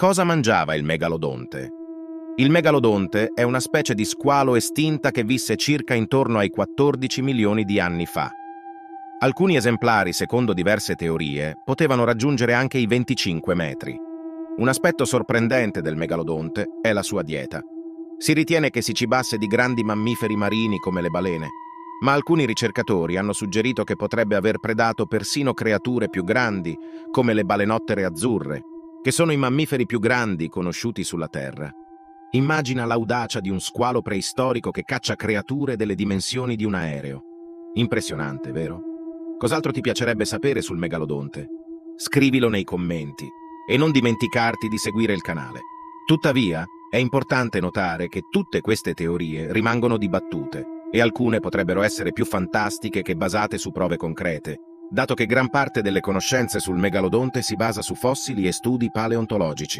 Cosa mangiava il megalodonte? Il megalodonte è una specie di squalo estinta che visse circa intorno ai 14 milioni di anni fa. Alcuni esemplari, secondo diverse teorie, potevano raggiungere anche i 25 metri. Un aspetto sorprendente del megalodonte è la sua dieta. Si ritiene che si cibasse di grandi mammiferi marini come le balene, ma alcuni ricercatori hanno suggerito che potrebbe aver predato persino creature più grandi, come le balenottere azzurre, che sono i mammiferi più grandi conosciuti sulla Terra. Immagina l'audacia di un squalo preistorico che caccia creature delle dimensioni di un aereo. Impressionante, vero? Cos'altro ti piacerebbe sapere sul megalodonte? Scrivilo nei commenti e non dimenticarti di seguire il canale. Tuttavia, è importante notare che tutte queste teorie rimangono dibattute e alcune potrebbero essere più fantastiche che basate su prove concrete, dato che gran parte delle conoscenze sul megalodonte si basa su fossili e studi paleontologici.